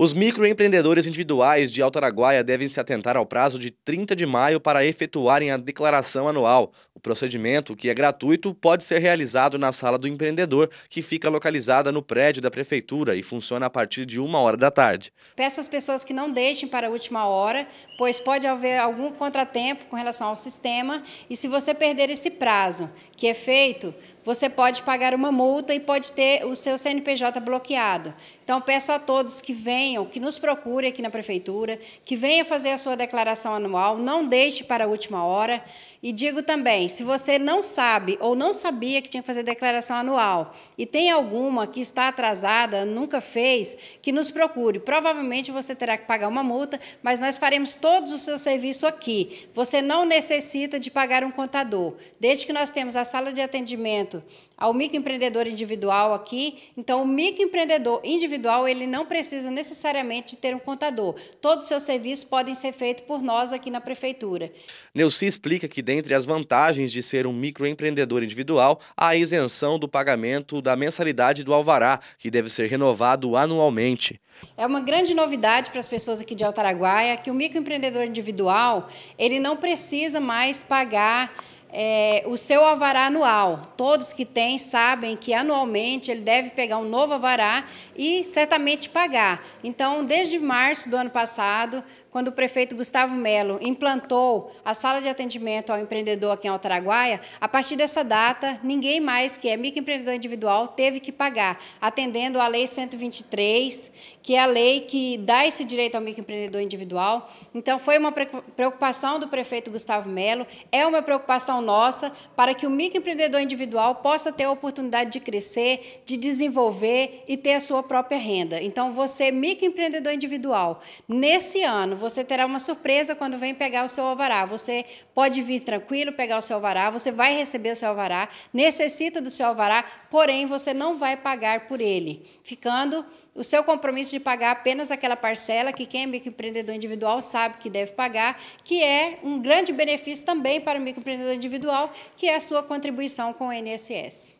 Os microempreendedores individuais de Alto Araguaia devem se atentar ao prazo de 30 de maio para efetuarem a declaração anual. O procedimento, que é gratuito, pode ser realizado na sala do empreendedor, que fica localizada no prédio da prefeitura e funciona a partir de uma hora da tarde. Peço às pessoas que não deixem para a última hora, pois pode haver algum contratempo com relação ao sistema e se você perder esse prazo, que é feito você pode pagar uma multa e pode ter o seu CNPJ bloqueado. Então, peço a todos que venham, que nos procurem aqui na Prefeitura, que venham fazer a sua declaração anual, não deixe para a última hora. E digo também, se você não sabe ou não sabia que tinha que fazer declaração anual e tem alguma que está atrasada, nunca fez, que nos procure. Provavelmente você terá que pagar uma multa, mas nós faremos todos os seus serviços aqui. Você não necessita de pagar um contador. Desde que nós temos a sala de atendimento ao microempreendedor individual aqui. Então, o microempreendedor individual, ele não precisa necessariamente ter um contador. Todos os seus serviços podem ser feitos por nós aqui na prefeitura. Neuci explica que dentre as vantagens de ser um microempreendedor individual, há a isenção do pagamento da mensalidade do alvará, que deve ser renovado anualmente. É uma grande novidade para as pessoas aqui de Altaraguaia que o microempreendedor individual, ele não precisa mais pagar é, o seu avará anual. Todos que têm sabem que anualmente ele deve pegar um novo avará e certamente pagar. Então, desde março do ano passado, quando o prefeito Gustavo Melo implantou a sala de atendimento ao empreendedor aqui em Altaraguaia, a partir dessa data, ninguém mais que é microempreendedor individual teve que pagar, atendendo à Lei 123, que é a lei que dá esse direito ao microempreendedor individual. Então, foi uma preocupação do prefeito Gustavo Melo, é uma preocupação nossa para que o microempreendedor individual possa ter a oportunidade de crescer, de desenvolver e ter a sua própria renda. Então, você, microempreendedor individual, nesse ano você terá uma surpresa quando vem pegar o seu alvará. Você pode vir tranquilo pegar o seu alvará, você vai receber o seu alvará, necessita do seu alvará, porém você não vai pagar por ele, ficando o seu compromisso de pagar apenas aquela parcela que quem é microempreendedor individual sabe que deve pagar, que é um grande benefício também para o microempreendedor individual individual, que é a sua contribuição com o INSS.